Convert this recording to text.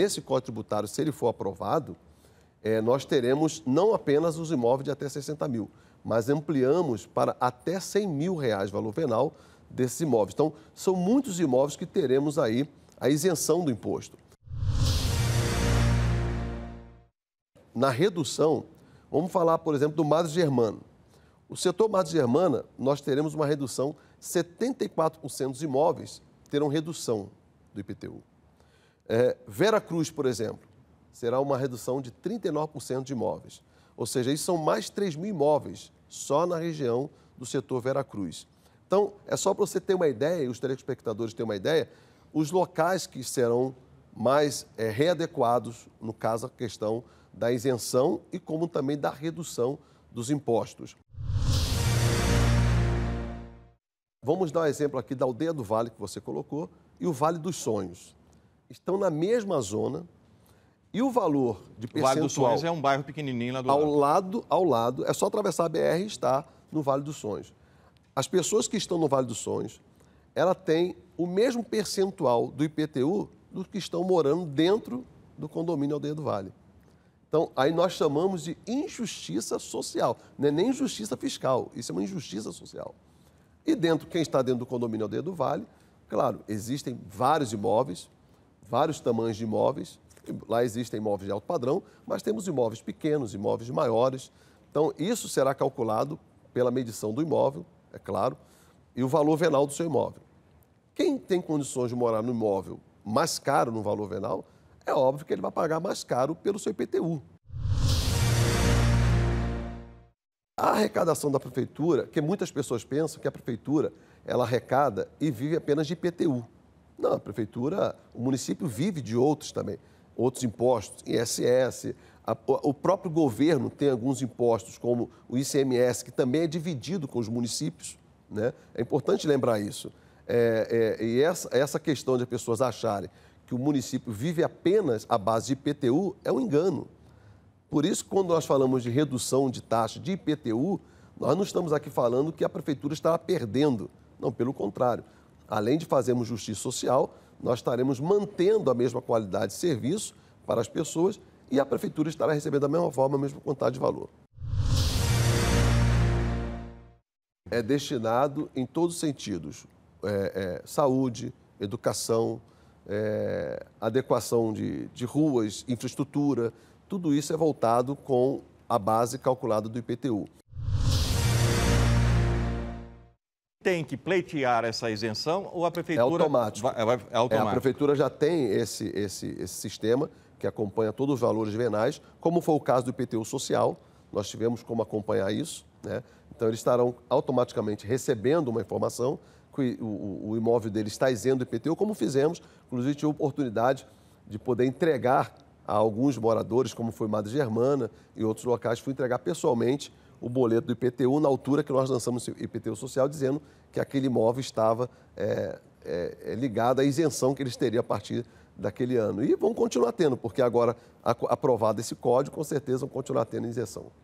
nesse Código Tributário, se ele for aprovado, é, nós teremos não apenas os imóveis de até 60 mil, mas ampliamos para até 100 mil reais valor venal desses imóveis. Então, são muitos imóveis que teremos aí a isenção do imposto. Na redução, vamos falar, por exemplo, do Madre Germano. O setor Madre Germana, nós teremos uma redução, 74% dos imóveis terão redução do IPTU. É, Vera Cruz, por exemplo, será uma redução de 39% de imóveis. Ou seja, isso são mais 3 mil imóveis só na região do setor Vera Cruz. Então, é só para você ter uma ideia, e os telespectadores terem uma ideia, os locais que serão mais é, readequados, no caso, a questão da isenção e como também da redução dos impostos. Vamos dar um exemplo aqui da Aldeia do Vale que você colocou e o Vale dos Sonhos estão na mesma zona e o valor de percentual... O Vale dos Sonhos é um bairro pequenininho lá do ao lado. Ao lado, é só atravessar a BR e está no Vale dos Sonhos. As pessoas que estão no Vale dos Sonhos, ela tem o mesmo percentual do IPTU do que estão morando dentro do condomínio Aldeia do Vale. Então, aí nós chamamos de injustiça social. Não é nem injustiça fiscal, isso é uma injustiça social. E dentro, quem está dentro do condomínio Aldeia do Vale, claro, existem vários imóveis, vários tamanhos de imóveis. Lá existem imóveis de alto padrão, mas temos imóveis pequenos, imóveis maiores. Então, isso será calculado pela medição do imóvel, é claro, e o valor venal do seu imóvel. Quem tem condições de morar no imóvel mais caro no valor venal, é óbvio que ele vai pagar mais caro pelo seu IPTU. A arrecadação da prefeitura, que muitas pessoas pensam que a prefeitura ela arrecada e vive apenas de IPTU. Não, a prefeitura, o município vive de outros também, outros impostos, ISS, a, o próprio governo tem alguns impostos, como o ICMS, que também é dividido com os municípios. Né? É importante lembrar isso. É, é, e essa, essa questão de as pessoas acharem que o município vive apenas à base de IPTU é um engano. Por isso, quando nós falamos de redução de taxa de IPTU, nós não estamos aqui falando que a prefeitura estará perdendo. Não, pelo contrário. Além de fazermos justiça social, nós estaremos mantendo a mesma qualidade de serviço para as pessoas e a prefeitura estará recebendo da mesma forma a mesma quantidade de valor. É destinado em todos os sentidos: é, é, saúde, educação, é, adequação de, de ruas, infraestrutura, tudo isso é voltado com a base calculada do IPTU. tem que pleitear essa isenção ou a prefeitura. É automático. Vai, vai, é automático. É, a prefeitura já tem esse, esse, esse sistema que acompanha todos os valores venais, como foi o caso do IPTU Social, nós tivemos como acompanhar isso. Né? Então, eles estarão automaticamente recebendo uma informação que o, o, o imóvel dele está isento do IPTU, como fizemos. Inclusive, tive a oportunidade de poder entregar a alguns moradores, como foi Madre Germana e outros locais, fui entregar pessoalmente o boleto do IPTU na altura que nós lançamos o IPTU social, dizendo que aquele imóvel estava é, é, é, ligado à isenção que eles teriam a partir daquele ano. E vão continuar tendo, porque agora aprovado esse código, com certeza vão continuar tendo isenção.